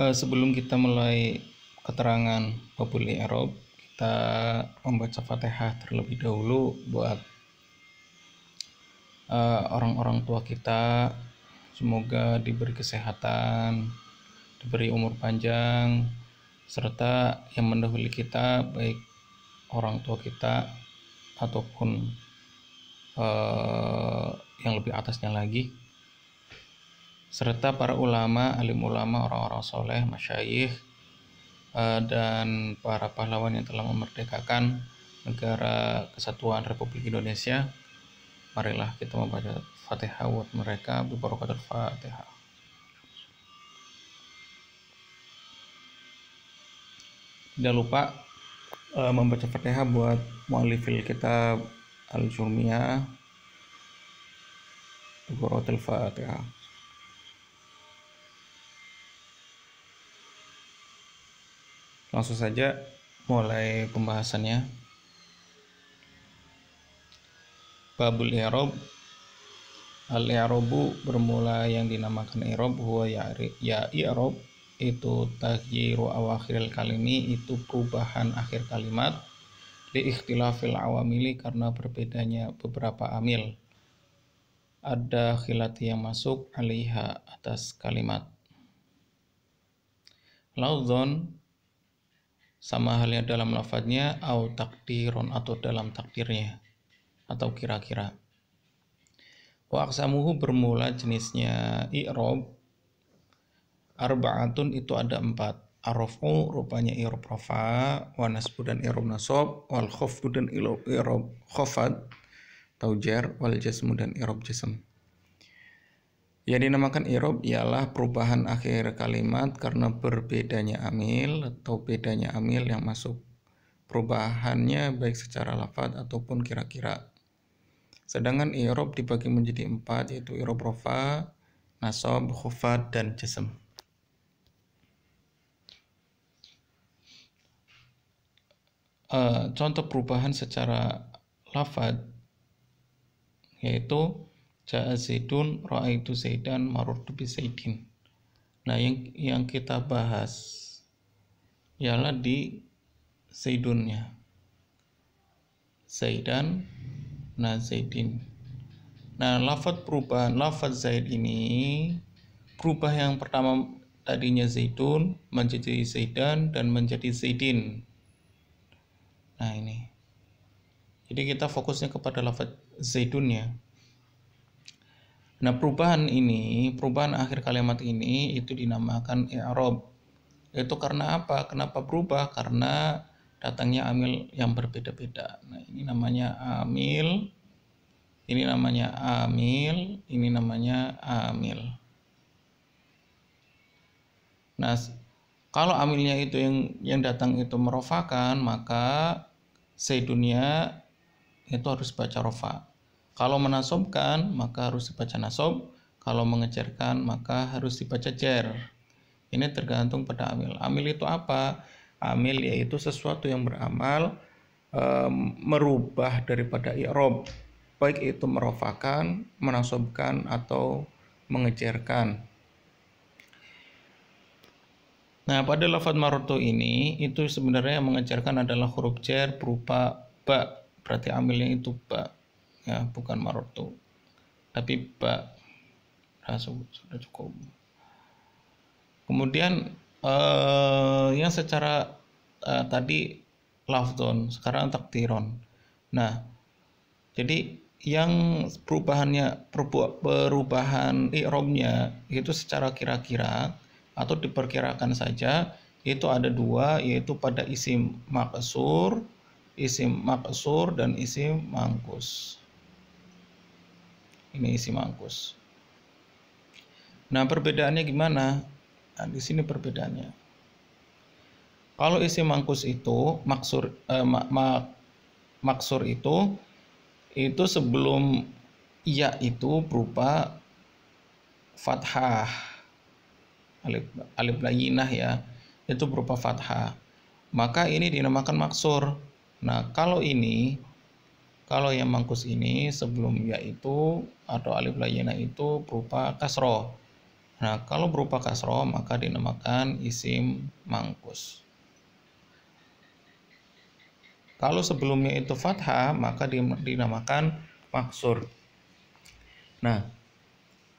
Eh, sebelum kita mulai keterangan Populi Arab, kita membaca Fatihah terlebih dahulu buat eh, orang-orang uh, tua kita. Semoga diberi kesehatan, diberi umur panjang, serta yang mendahului kita, baik orang tua kita ataupun uh, yang lebih atasnya lagi serta para ulama, alim ulama, orang-orang soleh, masyayikh, eh, dan para pahlawan yang telah memerdekakan negara kesatuan Republik Indonesia. Marilah kita membaca Fatihah buat mereka, Bibarokatul Fatihah. Tidak lupa eh, membaca Fatihah buat mualifil kitab Al-Jurmiyah. Bibarokatul Fatihah. langsung saja mulai pembahasannya babul i'rab al i'rabu bermula yang dinamakan i'rab huwa ya, ya i'rab itu tahyiru awakhiril kalimi itu perubahan akhir kalimat li ikhtilafil awamili karena berbedanya beberapa amil ada khilati yang masuk alaiha atas kalimat lauzon sama halnya dalam lafadznya au takdiron atau dalam takdirnya atau kira-kira wa aksamuhu bermula jenisnya i'rob arba'atun itu ada empat Arofu rupanya irob rofa, wanasbu dan irob nasob, wal khofdu dan irob khofat, taujar wal jasmu dan irob jasmu yang dinamakan irob ialah perubahan akhir kalimat karena berbedanya amil atau bedanya amil yang masuk. Perubahannya baik secara lafad ataupun kira-kira. Sedangkan irob dibagi menjadi empat yaitu irob rofa, nasob, khufat, dan jasem. Uh, eh, contoh perubahan secara lafad yaitu Ja'a Zaidun, Ra'aitu Zaidan, Marurtu bi Zaidin. Nah, yang yang kita bahas ialah di Zaidunnya. Zaidan, nah Zaidin. Nah, lafaz perubahan lafaz Zaid ini berubah yang pertama tadinya Zaidun menjadi Zaidan dan menjadi Zaidin. Nah, ini. Jadi kita fokusnya kepada lafaz Zaidun ya. Nah, perubahan ini, perubahan akhir kalimat ini itu dinamakan i'rab. Itu karena apa? Kenapa berubah? Karena datangnya amil yang berbeda-beda. Nah, ini namanya amil. Ini namanya amil, ini namanya amil. Nah, kalau amilnya itu yang yang datang itu merofakan, maka sedunia itu harus baca rofa. Kalau menasobkan, maka harus dibaca nasob. Kalau mengecerkan, maka harus dibaca cer. Ini tergantung pada amil. Amil itu apa? Amil yaitu sesuatu yang beramal e, merubah daripada i'rob. Baik itu merofakan, menasobkan, atau mengecerkan. Nah, pada lafad maroto ini, itu sebenarnya yang mengejarkan adalah huruf jer berupa ba. Berarti amilnya itu ba ya bukan marotu tapi pak rasul sudah cukup kemudian eh, yang secara eh, tadi lafton sekarang Taktiron nah jadi yang perubahannya perubahan ikromnya itu secara kira-kira atau diperkirakan saja itu ada dua yaitu pada isim maksur isim maksur dan isim mangkus ini isi mangkus. Nah, perbedaannya gimana? Nah, di sini perbedaannya. Kalau isi mangkus itu maksur eh, mak, mak, maksur itu itu sebelum ya itu berupa fathah alif alif layinah ya itu berupa fathah maka ini dinamakan maksur nah kalau ini kalau yang mangkus ini sebelum ya itu atau alif layena itu berupa kasro Nah, kalau berupa kasro maka dinamakan isim mangkus. Kalau sebelumnya itu fathah maka dinamakan maksur. Nah,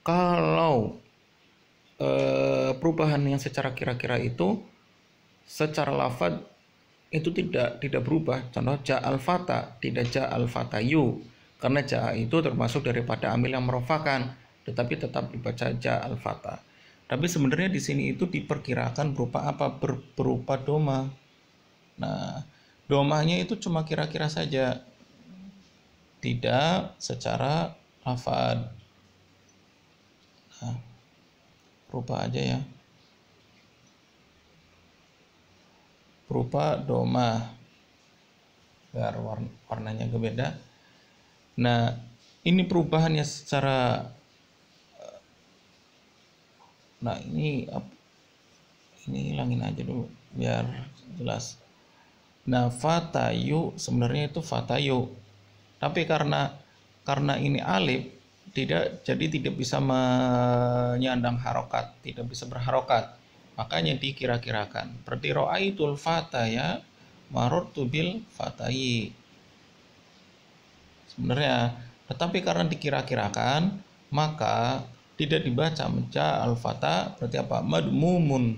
kalau e, perubahan yang secara kira-kira itu secara lafad itu tidak tidak berubah. Contoh ja al fata tidak ja al fatayu karena ja itu termasuk daripada amil yang merofakan tetapi tetap dibaca ja al fata. Tapi sebenarnya di sini itu diperkirakan berupa apa? Ber, berupa doma. Nah, domanya itu cuma kira-kira saja tidak secara lafad. Nah, rupa aja ya. berupa doma agar warnanya berbeda nah ini perubahannya secara eh, nah ini ini hilangin aja dulu biar jelas nah fatayu sebenarnya itu fatayu tapi karena karena ini alif tidak jadi tidak bisa menyandang harokat tidak bisa berharokat Makanya dikira-kirakan. Pertiraitul fataya marortu bil fatayi. Sebenarnya, tetapi karena dikira-kirakan, maka tidak dibaca meja al-fata berarti apa? Madmumun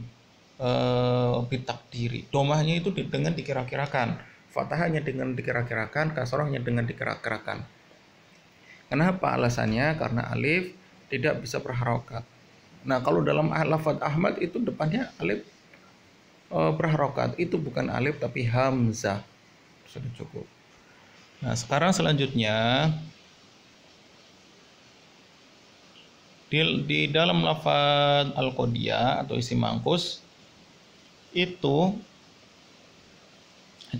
e, eh, bitak diri. Domahnya itu dengan dikira-kirakan. Fatahnya dengan dikira-kirakan, hanya dengan dikira-kirakan. Kenapa alasannya? Karena alif tidak bisa berharokat. Nah, kalau dalam lafaz Ahmad itu depannya alif e, praharokat. Itu bukan alif tapi hamzah. Sudah cukup. Nah, sekarang selanjutnya di, di dalam lafaz al atau isi mangkus itu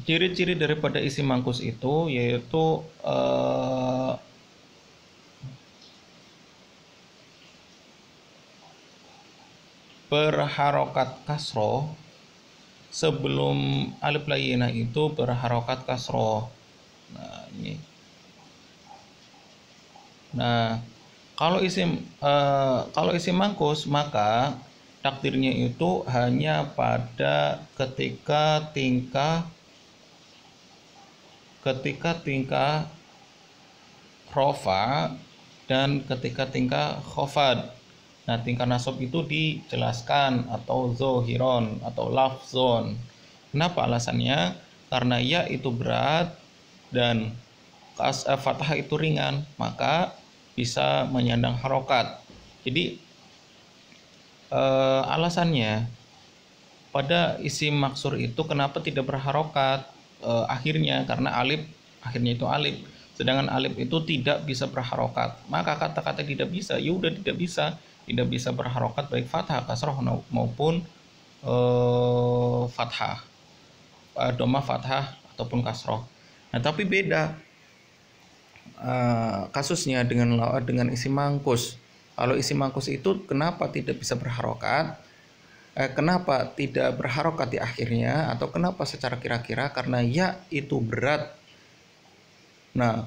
ciri-ciri daripada isi mangkus itu yaitu e, berharokat kasro sebelum alif layena itu berharokat kasro nah ini nah kalau isim uh, eh, kalau isim mangkus maka takdirnya itu hanya pada ketika tingkah ketika tingkah rofa dan ketika tingkah khofad Nah, tingkah nasab itu dijelaskan atau zohiron atau lafzon. Kenapa alasannya? Karena ya itu berat dan kas eh, fathah itu ringan, maka bisa menyandang harokat. Jadi eh, alasannya pada isi maksur itu kenapa tidak berharokat eh, akhirnya karena alif akhirnya itu alif sedangkan alif itu tidak bisa berharokat maka kata-kata tidak bisa ya udah tidak bisa tidak bisa berharokat baik fathah kasroh maupun eh, fathah eh, doma fathah ataupun kasroh nah tapi beda eh, kasusnya dengan dengan isi mangkus kalau isi mangkus itu kenapa tidak bisa berharokat eh, kenapa tidak berharokat di akhirnya atau kenapa secara kira-kira karena ya itu berat nah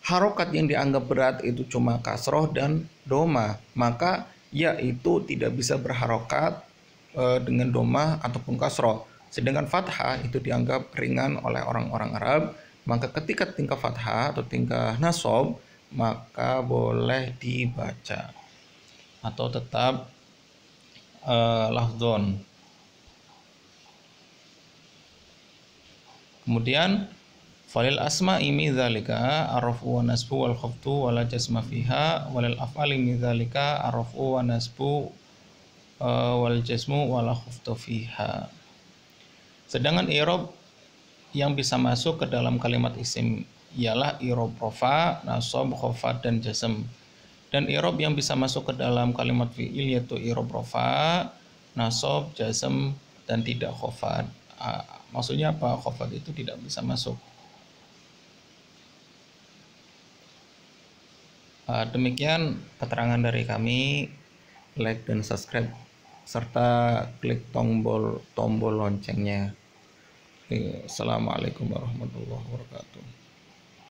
harokat yang dianggap berat itu cuma kasroh dan doma maka yaitu tidak bisa berharokat e, dengan domah ataupun kasroh. Sedangkan fathah itu dianggap ringan oleh orang-orang Arab. Maka ketika tingkah fathah atau tingkah nasob maka boleh dibaca atau tetap e, eh, lahzon. Kemudian Falil asma imi dzalika arafu wa nasbu wal khaftu wa la jasma fiha walil af'ali min dzalika arafu wa nasbu e, wal jasmu wa la khaftu fiha. Sedangkan i'rab yang bisa masuk ke dalam kalimat isim ialah i'rab rafa, nasab, khafat dan jasm. Dan i'rab yang bisa masuk ke dalam kalimat fi'il yaitu i'rab rafa, nasab, jasm dan tidak khafat. maksudnya apa? Khafat itu tidak bisa masuk Eh, demikian keterangan dari kami like dan subscribe serta klik tombol tombol loncengnya Assalamualaikum warahmatullahi wabarakatuh